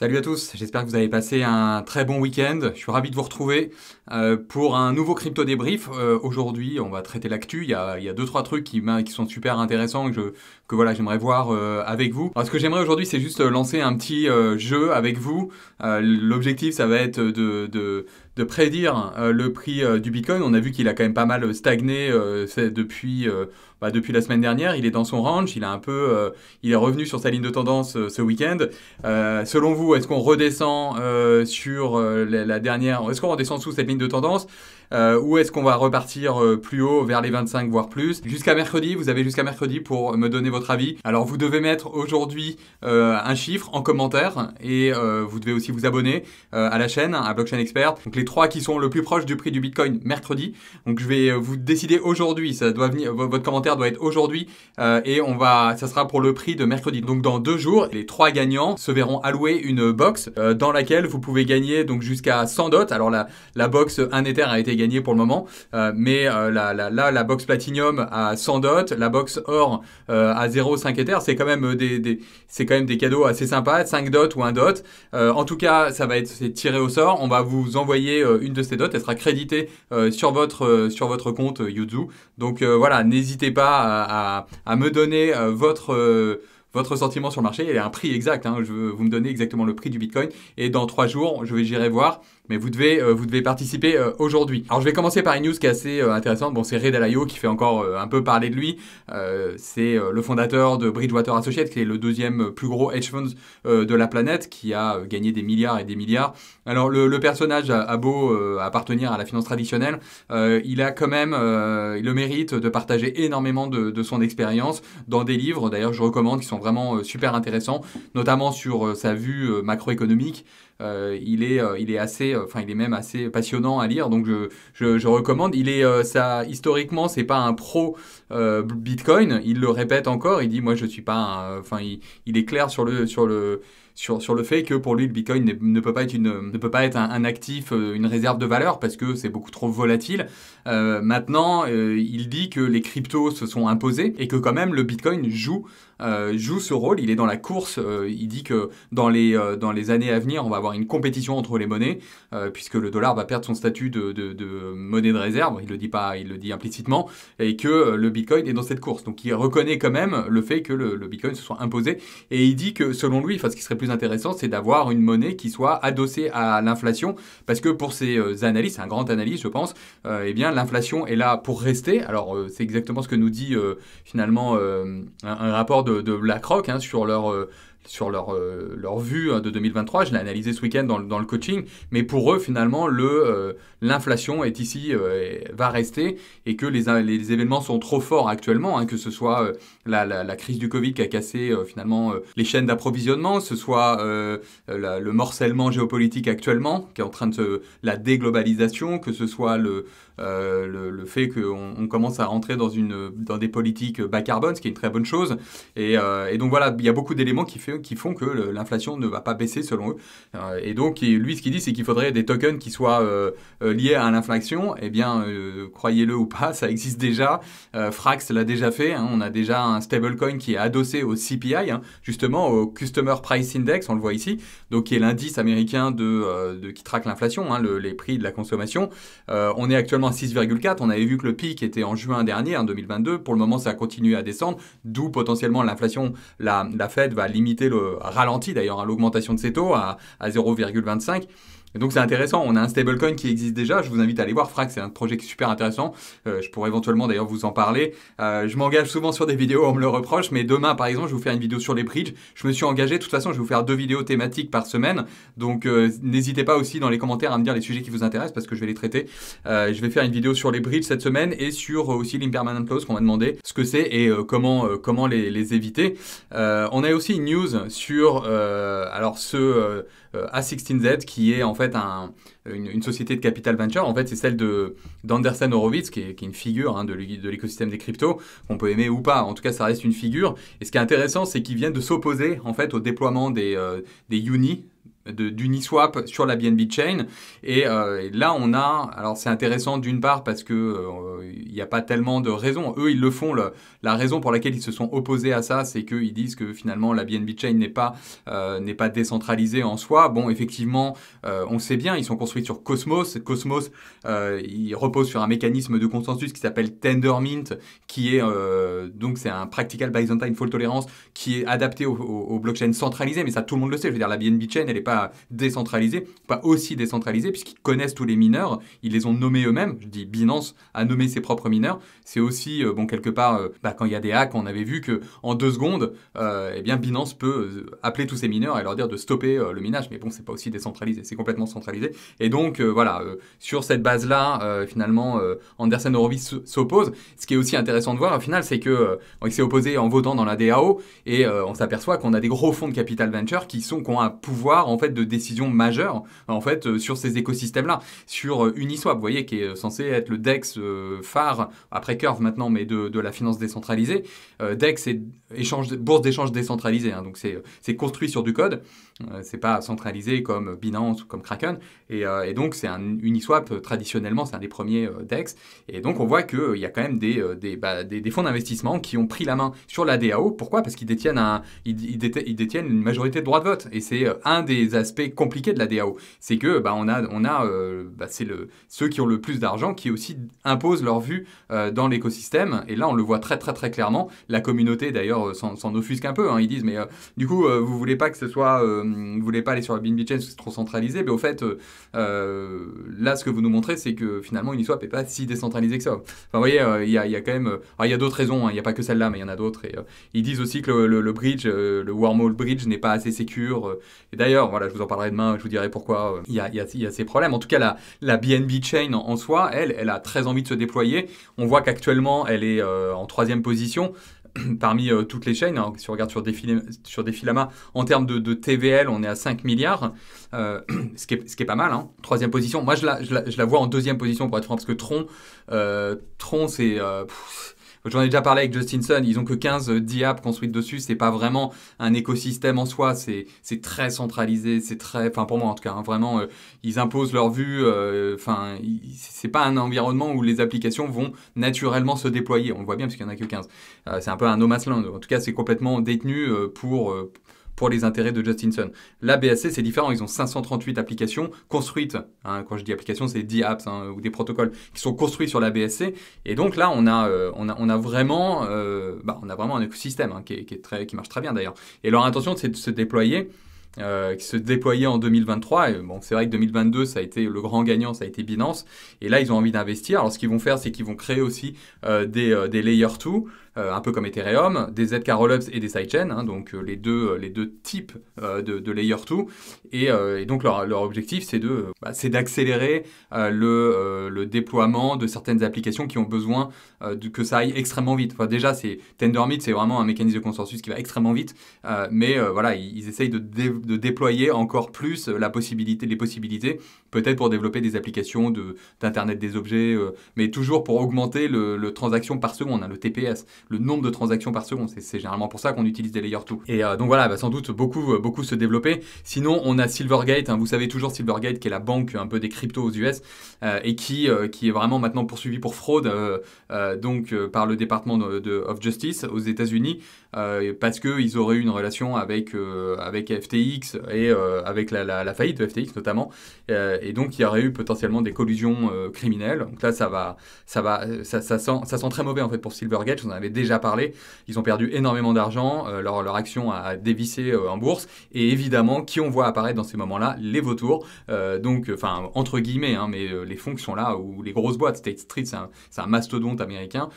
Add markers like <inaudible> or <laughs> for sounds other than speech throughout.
Salut à tous, j'espère que vous avez passé un très bon week-end. Je suis ravi de vous retrouver euh, pour un nouveau crypto débrief. Euh, aujourd'hui, on va traiter l'actu. Il, y a, deux trois trucs qui, qui sont super intéressants que, je, que voilà j'aimerais voir euh, avec vous. Alors, ce que j'aimerais aujourd'hui, c'est juste lancer un petit jeu avec vous. L'objectif, ça va être de de prédire euh, le prix euh, du Bitcoin. On a vu qu'il a quand même pas mal stagné euh, depuis, bah, depuis la semaine dernière. Il est dans son range, il, a un peu, il est revenu sur sa ligne de tendance ce week-end. selon vous, est-ce qu'on redescend sur la, dernière, est-ce qu'on redescend sous cette ligne de tendance ou est-ce qu'on va repartir plus haut vers les 25 voire plus Jusqu'à mercredi, vous avez jusqu'à mercredi pour me donner votre avis. Alors vous devez mettre aujourd'hui un chiffre en commentaire et vous devez aussi vous abonner à la chaîne, à Blockchain Expert. Donc trois qui sont le plus proche du prix du Bitcoin mercredi. Donc je vais euh, vous décider aujourd'hui. Ça doit venir, votre commentaire doit être aujourd'hui euh, et on va, ça sera pour le prix de mercredi. Donc dans deux jours, les trois gagnants se verront allouer une box euh, dans laquelle vous pouvez gagner donc jusqu'à 100 dots. Alors la, la box 1 Ether a été gagnée pour le moment, mais la, la, là la box Platinum à 100 dots, la box Or à 0,5 Ether, c'est quand même des, c'est quand même des cadeaux assez sympas, 5 dots ou 1 dot. en tout cas, ça va être tiré au sort. On va vous envoyer euh, une de ces dots, elle sera créditée euh, sur, votre, euh, sur votre compte Yuzu. Donc voilà, n'hésitez pas à, me donner votre sentiment sur le marché. Il y a un prix exact. Hein. Je, vous me donnez exactement le prix du Bitcoin. Et dans trois jours, je vais j'irai voir mais vous devez, euh, vous devez participer euh, aujourd'hui. Alors je vais commencer par une news qui est assez euh, intéressante. Bon, c'est Ray Dalio qui fait encore un peu parler de lui. c'est le fondateur de Bridgewater Associates, qui est le deuxième plus gros hedge fund de la planète, qui a gagné des milliards et des milliards. Alors le, personnage a, beau appartenir à la finance traditionnelle, il a quand même le mérite de partager énormément de, de son expérience dans des livres, d'ailleurs je recommande, qui sont vraiment super intéressants, notamment sur sa vue macroéconomique. Euh, il est, euh, il est assez, euh, enfin il est même assez passionnant à lire, donc je, je, recommande. Il est, ça, historiquement, c'est pas un pro Bitcoin. Il le répète encore. Il dit, moi je suis pas, enfin il, il est clair sur le, sur le sur, sur le fait que pour lui, le Bitcoin ne peut pas être, une, ne peut pas être un, actif, euh, une réserve de valeur, parce que c'est beaucoup trop volatile. Euh, maintenant, euh, il dit que les cryptos se sont imposés et que quand même, le Bitcoin joue. joue ce rôle, il est dans la course, il dit que dans les, dans les années à venir, on va avoir une compétition entre les monnaies, puisque le dollar va perdre son statut de, de, monnaie de réserve, il le dit pas, il le dit implicitement, et que le Bitcoin est dans cette course. Donc il reconnaît quand même le fait que le, le Bitcoin se soit imposé, et il dit que selon lui, enfin ce qui serait plus intéressant, c'est d'avoir une monnaie qui soit adossée à l'inflation, parce que pour ces euh, analystes, un grand analyste, je pense, et euh, eh bien, l'inflation est là pour rester. Alors, euh, c'est exactement ce que nous dit finalement un, rapport de, BlackRock hein, sur leur sur leur, euh, leur vue hein, de 2023. Je l'ai analysé ce week-end dans, dans, le coaching, mais pour eux, finalement, euh, l'inflation est ici, euh, va rester, et que les, les, événements sont trop forts actuellement, hein, que ce soit la, la, crise du Covid qui a cassé finalement les chaînes d'approvisionnement, ce soit le morcellement géopolitique actuellement, qui est en train de se, la déglobalisation, que ce soit le, le, fait qu'on commence à rentrer dans, une, dans des politiques bas carbone, ce qui est une très bonne chose. Et, et donc voilà, il y a beaucoup d'éléments qui font qui font que l'inflation ne va pas baisser selon eux. Euh, et donc, lui, ce qu'il dit, c'est qu'il faudrait des tokens qui soient euh, euh, liés à l'inflation. Eh bien, croyez-le ou pas, <laughs> ça existe déjà. Frax l'a déjà fait. Hein. on a déjà un stablecoin qui est adossé au CPI, hein, justement au Customer Price Index, on le voit ici, donc qui est l'indice américain de, qui traque l'inflation, hein, les prix de la consommation. on est actuellement à 6,4. On avait vu que le pic était en juin dernier, en 2022. Pour le moment, ça continue à descendre, d'où potentiellement l'inflation. la Fed va limiter le, ralenti d'ailleurs à hein, l'augmentation de ses taux à 0,25 donc c'est intéressant, on a un stablecoin qui existe déjà, je vous invite à aller voir, Frax c'est un projet qui est super intéressant, euh, je pourrais éventuellement d'ailleurs vous en parler. Euh, je m'engage souvent sur des vidéos, on me le reproche, mais demain par exemple je vais vous faire une vidéo sur les bridges, je me suis engagé, de toute façon je vais vous faire deux vidéos thématiques par semaine, donc euh, n'hésitez pas aussi dans les commentaires à me dire les sujets qui vous intéressent parce que je vais les traiter. je vais faire une vidéo sur les bridges cette semaine et sur aussi l'impermanent clause qu'on m'a demandé ce que c'est et comment, comment les, éviter. on a aussi une news sur alors ce A16Z qui est en une, société de capital venture. En fait, c'est celle de d'Anderson Horowitz, qui est, une figure hein, de l'écosystème des cryptos, qu'on peut aimer ou pas. En tout cas, ça reste une figure. Et ce qui est intéressant, c'est qu'il vient de s'opposer en fait au déploiement des, euh, unis des Uni, d'Uniswap sur la BNB Chain. Euh, et, là, on a, alors c'est intéressant d'une part parce que euh, il n'y a pas tellement de raisons. Eux, ils le font. la raison pour laquelle ils se sont opposés à ça, c'est qu'ils disent que finalement la BNB Chain n'est pas euh, n'est pas décentralisée en soi. Bon, effectivement, on sait bien, ils sont construits sur Cosmos. Cosmos, il repose sur un mécanisme de consensus qui s'appelle Tendermint, qui est donc c'est un practical Byzantine fault tolerance qui est adapté aux blockchains centralisées Mais ça, tout le monde le sait. Je veux dire, la BNB Chain, elle n'est décentralisé, pas aussi décentralisé, puisqu'ils connaissent tous les mineurs, ils les ont nommés eux-mêmes. Je dis Binance a nommé ses propres mineurs. C'est aussi, euh, bon, quelque part, euh, bah, quand il y a des hacks, on avait vu que en deux secondes, euh, eh bien, Binance peut appeler tous ces mineurs et leur dire de stopper le minage. Mais bon, c'est pas aussi décentralisé, c'est complètement centralisé. Et donc, voilà, sur cette base-là, finalement, Anderson Horowitz s'oppose. Ce qui est aussi intéressant de voir, au final, c'est que il s'est opposé en votant dans la DAO et on s'aperçoit qu'on a des gros fonds de capital venture qui sont qui ont un pouvoir en fait de décision majeure en fait euh, sur ces écosystèmes-là, sur euh, Uniswap, vous voyez, qui est euh, censé être le DEX phare après Curve maintenant, mais de, de la finance décentralisée. DEX est échange, bourse d'échange décentralisée, hein, donc c'est construit sur du code, c'est pas centralisé comme Binance ou comme Kraken, et, et donc c'est un Uniswap traditionnellement, c'est un des premiers DEX, et donc on voit qu'il y a quand même des, bah, des, fonds d'investissement qui ont pris la main sur la DAO. Pourquoi Parce qu'ils détiennent un, ils, ils détiennent une majorité de droits de vote, et c'est un des aspects compliqués de la DAO. C'est que bah, on a, on a euh, bah, c'est le, ceux qui ont le plus d'argent qui aussi imposent leur vue euh, dans l'écosystème. Et là, on le voit très très très clairement. La communauté d'ailleurs euh, s'en offusque un peu. Hein. Ils disent mais du coup, vous voulez pas que ce soit, vous voulez pas aller sur la BNB chain parce que c'est trop centralisé. Mais au fait, là, ce que vous nous montrez, c'est que finalement, Uniswap n'est pas si décentralisé que ça. Enfin, vous voyez, il y a, y, a, quand même, il y a d'autres raisons. Hein. Il n'y a pas que celle-là, mais il y en a d'autres. Et ils disent aussi que le, le, le bridge, le wormhole bridge n'est pas assez sécure. Et d'ailleurs, voilà je vous en parlerai demain, je vous dirai pourquoi euh, il y, a, ces problèmes. En tout cas, la, la BNB Chain en, soi, elle, elle a très envie de se déployer. On voit qu'actuellement, elle est euh, en troisième position <clears throat> parmi euh, toutes les chaînes, hein. si on regarde sur, des sur en termes de, TVL, on est à 5 milliards, <clears throat> ce, qui est, ce, qui est, pas mal. Hein. Troisième position, moi je la, vois en deuxième position pour être franc, parce que Tron, Tron c'est J'en ai déjà parlé avec Justinson, ils ont que 15 10 euh, construites dessus, c'est pas vraiment un écosystème en soi, c'est très centralisé, c'est très, enfin pour moi en tout cas, hein, vraiment, euh, ils imposent leur vue, euh, enfin, c'est pas un environnement où les applications vont naturellement se déployer, on le voit bien parce qu'il y en a que 15. c'est un peu un no man's land, en tout cas c'est complètement détenu pour pour les intérêts de Justinson. la BSC, c'est différent. Ils ont 538 applications construites. Hein. quand je dis applications, c'est 10 apps hein, ou des protocoles qui sont construits sur la BSC. Et donc là, on a, euh, on a, on a, vraiment, euh, bah, on a vraiment un écosystème hein, qui, qui, est très, qui marche très bien d'ailleurs. Et leur intention, c'est de se déployer euh, qui se déployait en 2023. Et bon, c'est vrai que 2022, ça a été le grand gagnant, ça a été Binance. Et là, ils ont envie d'investir. Alors, ce qu'ils vont faire, c'est qu'ils vont créer aussi euh, des, euh, des Layer 2, un peu comme Ethereum, des ZK Rollups et des sidechains, hein, donc les, deux, les deux types de, Layer 2. Et, donc, leur, leur objectif, c'est de, bah, c'est d'accélérer le, le, déploiement de certaines applications qui ont besoin que ça aille extrêmement vite. Enfin, déjà, c'est Tendermint, c'est vraiment un mécanisme de consensus qui va extrêmement vite. mais voilà, ils, ils essayent de développer de déployer encore plus la possibilité, les possibilités peut-être pour développer des applications d'Internet des objets, euh, mais toujours pour augmenter le, le transaction par seconde, hein, le TPS, le nombre de transactions par seconde. C'est généralement pour ça qu'on utilise des layers 2. Et euh, donc voilà, bah, sans doute beaucoup, euh, beaucoup se développer. Sinon, on a Silvergate, hein. vous savez toujours Silvergate qui est la banque un peu des cryptos aux US et qui, qui est vraiment maintenant poursuivie pour fraude donc par le département de, of Justice aux États-Unis parce qu'ils auraient eu une relation avec, avec FTX et avec la, la, faillite de FTX notamment et donc, il y aurait eu potentiellement des collusions euh, criminelles. Donc là, ça va, ça va, ça, sent, très mauvais en fait pour Silvergate. On en avait déjà parlé. Ils ont perdu énormément d'argent. Euh, leur, leur action a dévissé euh, en bourse. Et évidemment, qui on voit apparaître dans ces moments-là Les vautours. donc, enfin, entre guillemets, hein, mais les fonds qui sont là ou les grosses boîtes. State Street, c'est un, mastodonte américain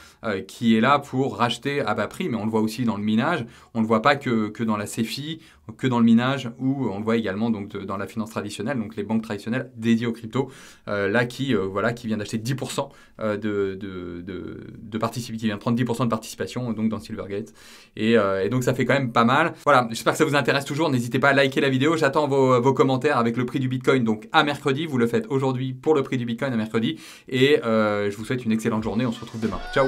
qui est là pour racheter à bas prix. Mais on le voit aussi dans le minage. On ne le voit pas que, que dans la CFI que dans le minage ou euh, on le voit également donc dans la finance traditionnelle, donc les banques traditionnelles dédiées aux crypto euh, là qui euh, voilà qui vient d'acheter 10% de, de, de, de vient de 10% de participation donc dans Silvergate et, donc ça fait quand même pas mal. Voilà, j'espère que ça vous intéresse toujours. N'hésitez pas à liker la vidéo. J'attends vos, vos, commentaires avec le prix du Bitcoin donc à mercredi. Vous le faites aujourd'hui pour le prix du Bitcoin à mercredi et je vous souhaite une excellente journée. On se retrouve demain. Ciao.